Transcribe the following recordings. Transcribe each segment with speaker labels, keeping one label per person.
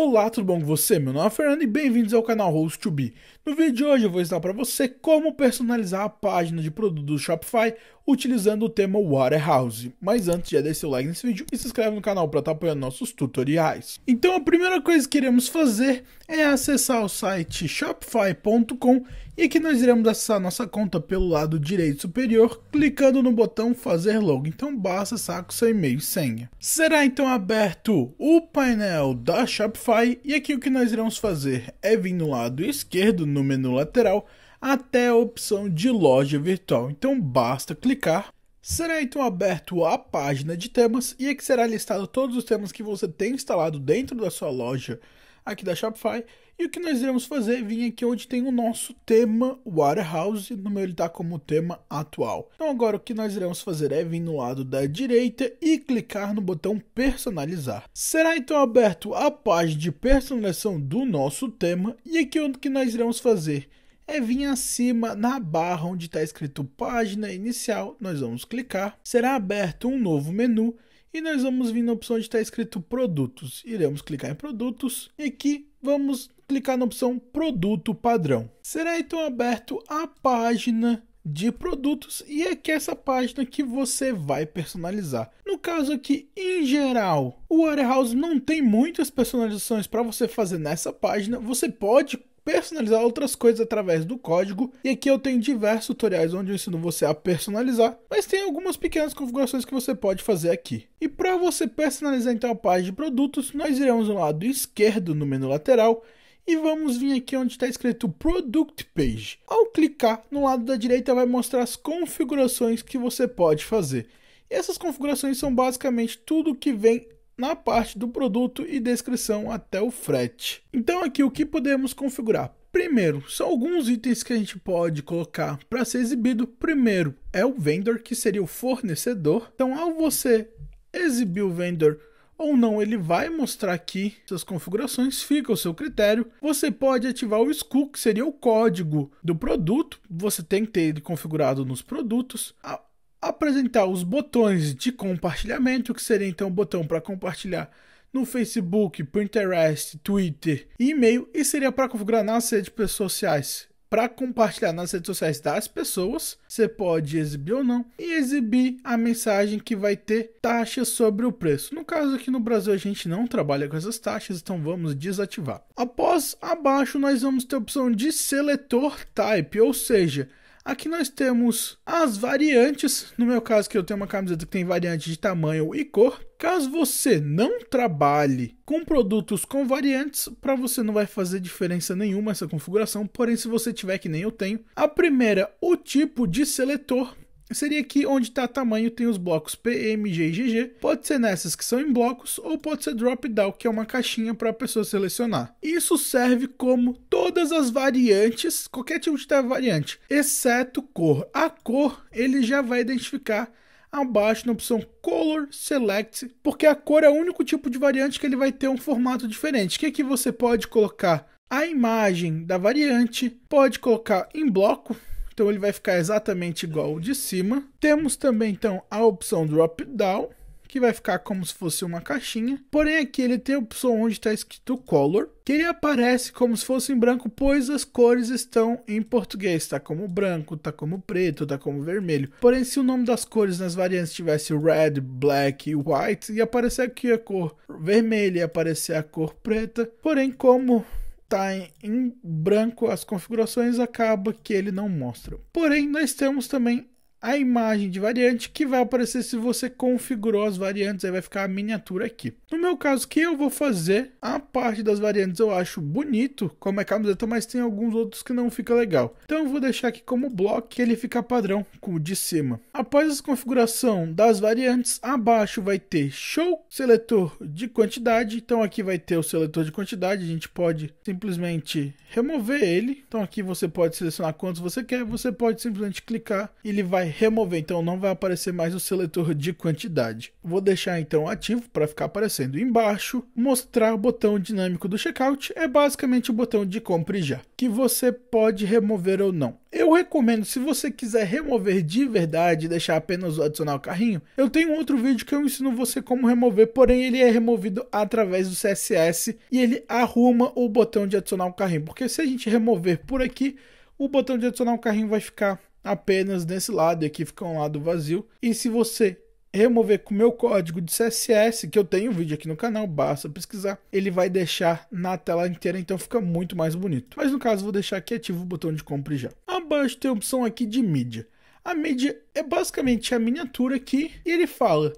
Speaker 1: Olá, tudo bom com você? Meu nome é Fernando e bem-vindos ao canal host to be No vídeo de hoje eu vou ensinar para você como personalizar a página de produto do Shopify utilizando o tema Warehouse. Mas antes, já deixa seu like nesse vídeo e se inscreve no canal para estar tá apoiando nossos tutoriais. Então a primeira coisa que iremos fazer é acessar o site shopify.com e aqui nós iremos acessar nossa conta pelo lado direito superior, clicando no botão fazer login, então basta saco seu e-mail e senha. Será então aberto o painel da Shopify e aqui o que nós iremos fazer é vir no lado esquerdo no menu lateral até a opção de loja virtual, então basta clicar Será então aberto a página de temas e aqui será listado todos os temas que você tem instalado dentro da sua loja aqui da Shopify e o que nós iremos fazer é vir aqui onde tem o nosso tema Warehouse, no meu ele está como tema atual. Então agora o que nós iremos fazer é vir no lado da direita e clicar no botão personalizar. Será então aberto a página de personalização do nosso tema e aqui onde o que nós iremos fazer é vir acima na barra onde está escrito página inicial, nós vamos clicar, será aberto um novo menu e nós vamos vir na opção onde está escrito produtos, iremos clicar em produtos e aqui vamos clicar na opção Produto Padrão. Será então aberto a página de produtos e aqui é essa página que você vai personalizar. No caso aqui, em geral, o Warehouse não tem muitas personalizações para você fazer nessa página. Você pode personalizar outras coisas através do código. E aqui eu tenho diversos tutoriais onde eu ensino você a personalizar, mas tem algumas pequenas configurações que você pode fazer aqui. E para você personalizar então a página de produtos, nós iremos no lado esquerdo no menu lateral e vamos vir aqui onde está escrito Product Page. Ao clicar no lado da direita vai mostrar as configurações que você pode fazer. E essas configurações são basicamente tudo que vem na parte do produto e descrição até o frete. Então aqui o que podemos configurar? Primeiro, são alguns itens que a gente pode colocar para ser exibido. Primeiro é o vendor, que seria o fornecedor. Então ao você exibir o vendor ou não ele vai mostrar aqui. Essas configurações fica ao seu critério. Você pode ativar o SKU, que seria o código do produto. Você tem que ter ele configurado nos produtos. A apresentar os botões de compartilhamento, que seria então o botão para compartilhar no Facebook, Pinterest, Twitter e e-mail, e seria para configurar nas redes sociais para compartilhar nas redes sociais das pessoas. Você pode exibir ou não e exibir a mensagem que vai ter taxa sobre o preço. No caso aqui no Brasil a gente não trabalha com essas taxas, então vamos desativar. Após abaixo nós vamos ter a opção de seletor type, ou seja, Aqui nós temos as variantes. No meu caso, que eu tenho uma camiseta que tem variante de tamanho e cor. Caso você não trabalhe com produtos com variantes, para você não vai fazer diferença nenhuma essa configuração. Porém, se você tiver que nem eu tenho, a primeira, o tipo de seletor seria aqui onde está tamanho tem os blocos PM, G e GG. Pode ser nessas que são em blocos ou pode ser drop-down, que é uma caixinha para a pessoa selecionar. Isso serve como todas as variantes, qualquer tipo de variante, exceto cor. A cor ele já vai identificar abaixo na opção Color Select, porque a cor é o único tipo de variante que ele vai ter um formato diferente. O que, é que você pode colocar? A imagem da variante, pode colocar em bloco, então ele vai ficar exatamente igual o de cima. Temos também então a opção drop down, que vai ficar como se fosse uma caixinha. Porém aqui ele tem a opção onde está escrito color, que ele aparece como se fosse em branco, pois as cores estão em português. Está como branco, está como preto, está como vermelho. Porém, se o nome das cores nas variantes tivesse red, black e white, ia aparecer aqui a cor vermelha, ia aparecer a cor preta. Porém, como está em branco as configurações, acaba que ele não mostra. Porém, nós temos também a imagem de variante que vai aparecer se você configurou as variantes, aí vai ficar a miniatura aqui. No meu caso, que eu vou fazer a parte das variantes, eu acho bonito como é camiseta, mas tem alguns outros que não fica legal. Então eu vou deixar aqui como bloco que ele fica padrão com o de cima. Após a configuração das variantes, abaixo vai ter show, seletor de quantidade, então aqui vai ter o seletor de quantidade, a gente pode simplesmente remover ele. Então aqui você pode selecionar quantos você quer, você pode simplesmente clicar e ele vai remover, então não vai aparecer mais o seletor de quantidade. Vou deixar então ativo para ficar aparecendo embaixo. Mostrar o botão dinâmico do checkout é basicamente o botão de compre já, que você pode remover ou não. Eu recomendo, se você quiser remover de verdade e deixar apenas o adicional carrinho, eu tenho outro vídeo que eu ensino você como remover, porém ele é removido através do CSS e ele arruma o botão de adicionar o carrinho, porque se a gente remover por aqui, o botão de adicionar o carrinho vai ficar apenas nesse lado, e aqui fica um lado vazio. E se você remover com o meu código de CSS, que eu tenho um vídeo aqui no canal, basta pesquisar, ele vai deixar na tela inteira, então fica muito mais bonito. Mas no caso, vou deixar aqui ativo o botão de compra já. Abaixo tem a opção aqui de mídia. A mídia é basicamente a miniatura aqui, e ele fala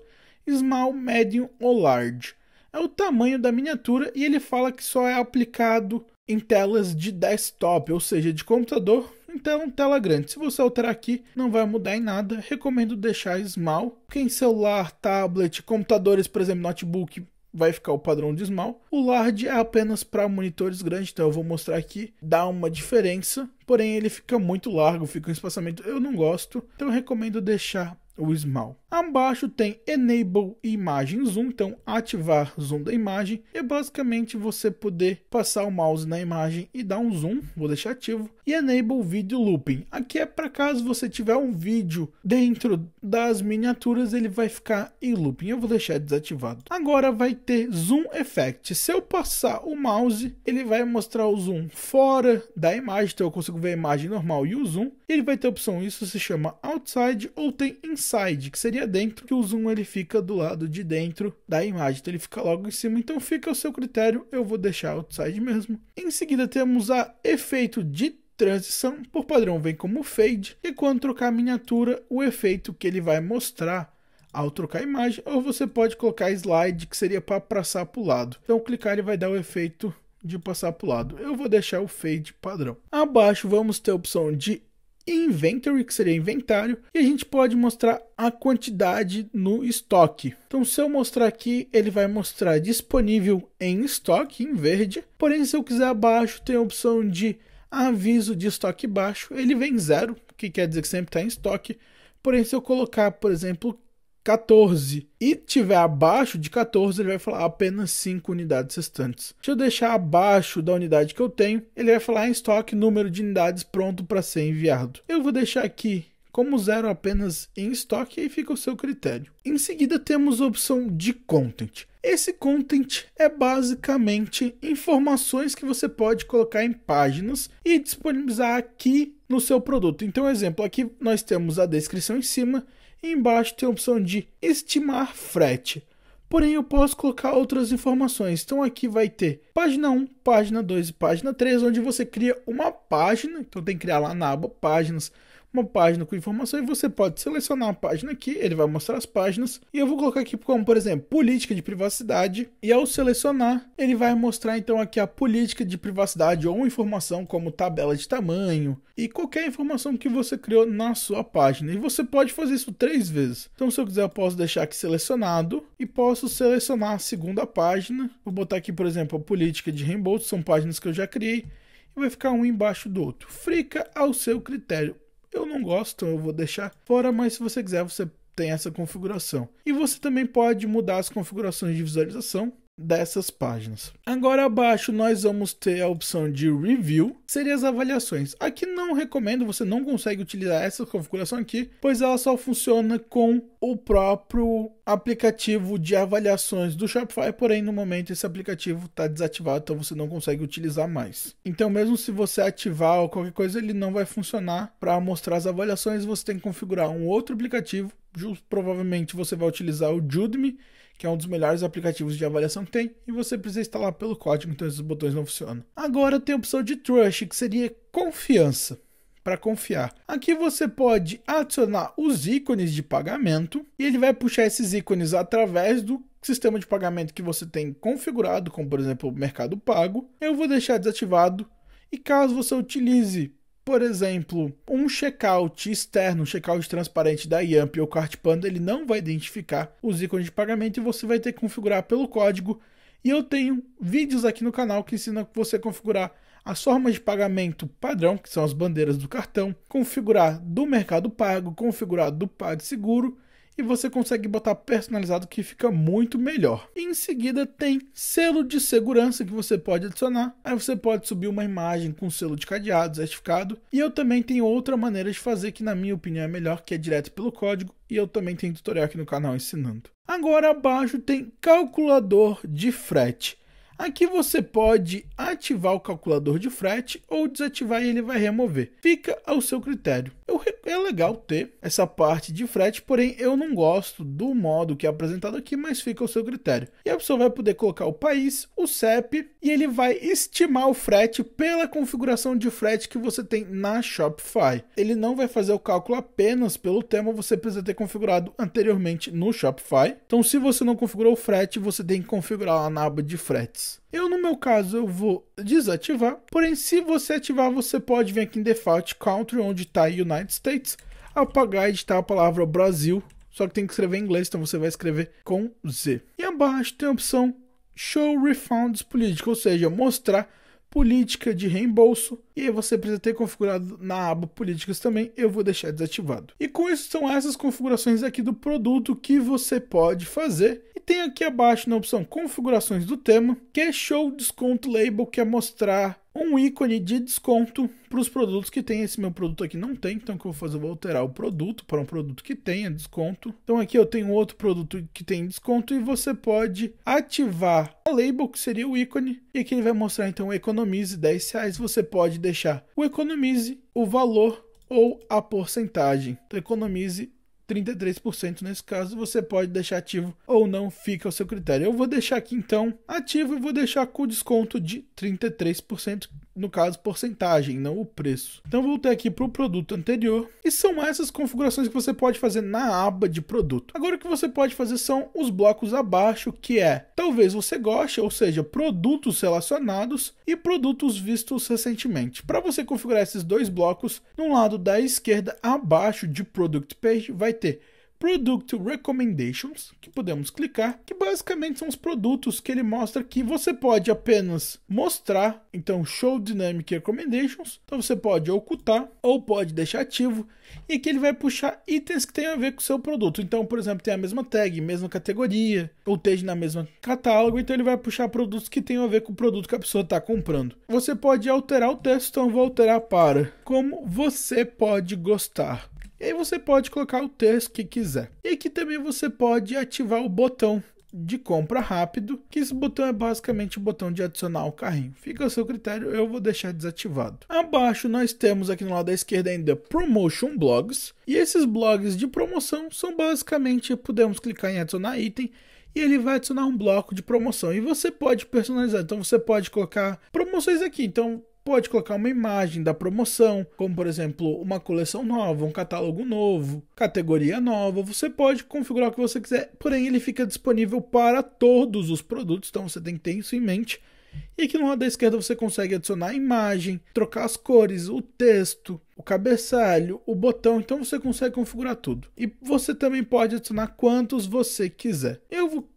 Speaker 1: small, medium ou large. É o tamanho da miniatura e ele fala que só é aplicado em telas de desktop, ou seja, de computador então, tela grande. Se você alterar aqui, não vai mudar em nada. Recomendo deixar small. Quem celular, tablet, computadores, por exemplo, notebook, vai ficar o padrão de small. O large é apenas para monitores grandes, então eu vou mostrar aqui, dá uma diferença, porém ele fica muito largo, fica um espaçamento, eu não gosto, então eu recomendo deixar o Small. Abaixo tem Enable Imagem Zoom, então ativar zoom da imagem. É basicamente você poder passar o mouse na imagem e dar um zoom, vou deixar ativo. E Enable Video Looping, aqui é para caso você tiver um vídeo dentro das miniaturas, ele vai ficar em looping, eu vou deixar desativado. Agora vai ter Zoom Effect, se eu passar o mouse, ele vai mostrar o zoom fora da imagem, então eu consigo ver a imagem normal e o zoom. Ele vai ter a opção, isso se chama Outside ou tem Inside outside, que seria dentro, que o zoom ele fica do lado de dentro da imagem, então ele fica logo em cima, então fica ao seu critério, eu vou deixar outside mesmo. Em seguida temos a efeito de transição, por padrão vem como fade, e quando trocar a miniatura, o efeito que ele vai mostrar ao trocar a imagem, ou você pode colocar slide, que seria para passar para o lado. Então clicar ele vai dar o efeito de passar para o lado. Eu vou deixar o fade padrão. Abaixo vamos ter a opção de inventory, que seria inventário, e a gente pode mostrar a quantidade no estoque. Então, se eu mostrar aqui, ele vai mostrar disponível em estoque, em verde, porém, se eu quiser abaixo, tem a opção de aviso de estoque baixo, ele vem zero, que quer dizer que sempre está em estoque, porém, se eu colocar, por exemplo, 14 e tiver abaixo de 14, ele vai falar apenas 5 unidades restantes. Se eu deixar abaixo da unidade que eu tenho, ele vai falar em estoque número de unidades pronto para ser enviado. Eu vou deixar aqui como zero apenas em estoque e fica o seu critério. Em seguida temos a opção de content. Esse content é basicamente informações que você pode colocar em páginas e disponibilizar aqui no seu produto. Então, exemplo, aqui nós temos a descrição em cima embaixo tem a opção de estimar frete. Porém, eu posso colocar outras informações. Então, aqui vai ter página 1, página 2 e página 3, onde você cria uma página. Então, tem que criar lá na aba Páginas uma página com informações, você pode selecionar a página aqui, ele vai mostrar as páginas, e eu vou colocar aqui como, por exemplo, política de privacidade, e ao selecionar, ele vai mostrar então aqui a política de privacidade ou informação como tabela de tamanho e qualquer informação que você criou na sua página. E você pode fazer isso três vezes. Então, se eu quiser, eu posso deixar aqui selecionado e posso selecionar a segunda página. Vou botar aqui, por exemplo, a política de reembolso, são páginas que eu já criei, e vai ficar um embaixo do outro. Fica ao seu critério eu não gosto, eu vou deixar fora, mas se você quiser, você tem essa configuração. E você também pode mudar as configurações de visualização dessas páginas. Agora abaixo nós vamos ter a opção de review, seria as avaliações. Aqui não recomendo, você não consegue utilizar essa configuração aqui, pois ela só funciona com o próprio aplicativo de avaliações do Shopify, porém no momento esse aplicativo está desativado, então você não consegue utilizar mais. Então, mesmo se você ativar ou qualquer coisa, ele não vai funcionar para mostrar as avaliações. Você tem que configurar um outro aplicativo. Provavelmente você vai utilizar o Judme, que é um dos melhores aplicativos de avaliação que tem, e você precisa instalar pelo código, então esses botões não funcionam. Agora tem a opção de Trust, que seria confiança para confiar. Aqui você pode adicionar os ícones de pagamento e ele vai puxar esses ícones através do sistema de pagamento que você tem configurado, como por exemplo o Mercado Pago. Eu vou deixar desativado e caso você utilize por exemplo, um checkout externo, um checkout transparente da Yamp ou Cartpanda, ele não vai identificar os ícones de pagamento e você vai ter que configurar pelo código. E eu tenho vídeos aqui no canal que ensina você a configurar as formas de pagamento padrão, que são as bandeiras do cartão, configurar do Mercado Pago, configurar do PagSeguro e você consegue botar personalizado que fica muito melhor. em seguida tem selo de segurança que você pode adicionar. Aí você pode subir uma imagem com selo de cadeado, certificado. E eu também tenho outra maneira de fazer que na minha opinião é melhor, que é direto pelo código. E eu também tenho tutorial aqui no canal ensinando. Agora abaixo tem calculador de frete. Aqui você pode ativar o calculador de frete ou desativar e ele vai remover. Fica ao seu critério. Eu, é legal ter essa parte de frete, porém eu não gosto do modo que é apresentado aqui, mas fica ao seu critério. E a pessoa vai poder colocar o país, o CEP e ele vai estimar o frete pela configuração de frete que você tem na Shopify. Ele não vai fazer o cálculo apenas pelo tema, você precisa ter configurado anteriormente no Shopify. Então, se você não configurou o frete, você tem que configurar lá na aba de fretes. Eu, no meu caso, eu vou desativar, porém, se você ativar, você pode vir aqui em Default Country, onde está United United States, apagar e editar a palavra Brasil, só que tem que escrever em inglês, então você vai escrever com Z. E abaixo tem a opção Show Refunds Política, ou seja, mostrar política de reembolso, e aí você precisa ter configurado na aba políticas também, eu vou deixar desativado. E com isso são essas configurações aqui do produto que você pode fazer. E tem aqui abaixo na opção configurações do tema, que é show desconto label, que é mostrar um ícone de desconto para os produtos que tem. Esse meu produto aqui não tem, então o que eu vou fazer? Eu vou alterar o produto para um produto que tenha desconto. Então aqui eu tenho outro produto que tem desconto e você pode ativar a label, que seria o ícone, e aqui ele vai mostrar então economize 10 reais. Você pode deixar o economize, o valor ou a porcentagem. Então economize 33% nesse caso, você pode deixar ativo ou não, fica ao seu critério. Eu vou deixar aqui então ativo e vou deixar com desconto de 33%, no caso porcentagem, não o preço. Então voltei aqui para o produto anterior e são essas configurações que você pode fazer na aba de produto. Agora o que você pode fazer são os blocos abaixo, que é talvez você goste, ou seja, produtos relacionados e produtos vistos recentemente. Para você configurar esses dois blocos, no lado da esquerda abaixo de Product Page vai ter Product Recommendations, que podemos clicar, que basicamente são os produtos que ele mostra que você pode apenas mostrar, então Show Dynamic Recommendations, então você pode ocultar ou pode deixar ativo, e que ele vai puxar itens que tem a ver com o seu produto, então por exemplo tem a mesma tag, mesma categoria, ou esteja na mesma catálogo, então ele vai puxar produtos que tenham a ver com o produto que a pessoa está comprando. Você pode alterar o texto, então vou alterar para como você pode gostar e aí você pode colocar o texto que quiser. E aqui também você pode ativar o botão de compra rápido, que esse botão é basicamente o botão de adicionar o carrinho. Fica a seu critério, eu vou deixar desativado. Abaixo nós temos aqui no lado da esquerda ainda Promotion Blogs, e esses blogs de promoção são basicamente, podemos clicar em adicionar item, e ele vai adicionar um bloco de promoção. E você pode personalizar, então você pode colocar promoções aqui. Então pode colocar uma imagem da promoção, como por exemplo uma coleção nova, um catálogo novo, categoria nova. Você pode configurar o que você quiser, porém ele fica disponível para todos os produtos, então você tem que ter isso em mente. E aqui no lado da esquerda você consegue adicionar a imagem, trocar as cores, o texto, o cabeçalho, o botão, então você consegue configurar tudo. E você também pode adicionar quantos você quiser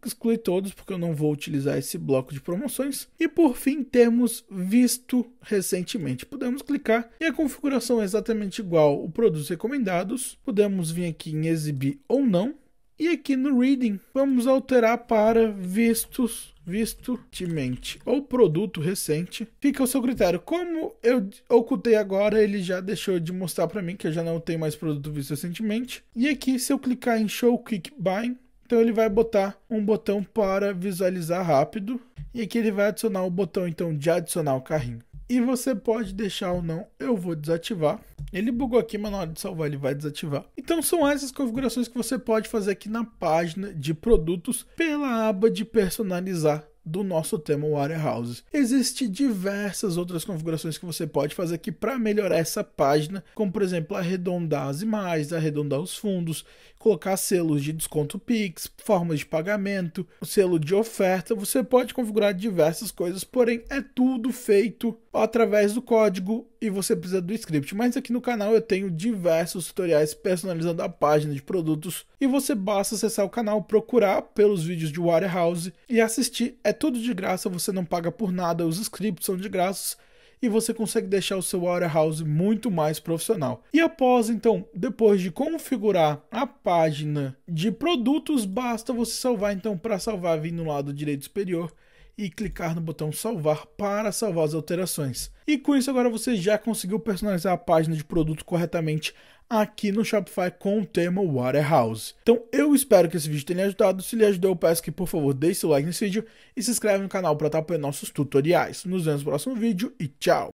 Speaker 1: excluir todos porque eu não vou utilizar esse bloco de promoções. E por fim, temos visto recentemente. Podemos clicar e a configuração é exatamente igual o produtos recomendados. Podemos vir aqui em exibir ou não. E aqui no Reading, vamos alterar para vistos, visto mente ou produto recente. Fica ao seu critério. Como eu ocultei agora, ele já deixou de mostrar para mim que eu já não tenho mais produto visto recentemente. E aqui, se eu clicar em Show Quick Buy, então ele vai botar um botão para visualizar rápido. E aqui ele vai adicionar o botão então de adicionar o carrinho. E você pode deixar ou não, eu vou desativar. Ele bugou aqui, mas na hora de salvar ele vai desativar. Então são essas configurações que você pode fazer aqui na página de produtos pela aba de personalizar do nosso tema Warehouse. Existem diversas outras configurações que você pode fazer aqui para melhorar essa página, como por exemplo arredondar as imagens, arredondar os fundos, colocar selos de desconto Pix, formas de pagamento, selo de oferta. Você pode configurar diversas coisas, porém é tudo feito através do código e você precisa do script. Mas aqui no canal eu tenho diversos tutoriais personalizando a página de produtos e você basta acessar o canal, procurar pelos vídeos de Warehouse e assistir. É tudo de graça, você não paga por nada, os scripts são de graça e você consegue deixar o seu warehouse muito mais profissional. E após então, depois de configurar a página de produtos, basta você salvar então para salvar vir no lado direito superior e clicar no botão salvar para salvar as alterações. E com isso agora você já conseguiu personalizar a página de produto corretamente aqui no Shopify com o tema Warehouse. Então eu espero que esse vídeo tenha ajudado, se lhe ajudou eu peço que por favor deixe seu like nesse vídeo e se inscreve no canal para estar apoiando nossos tutoriais. Nos vemos no próximo vídeo e tchau!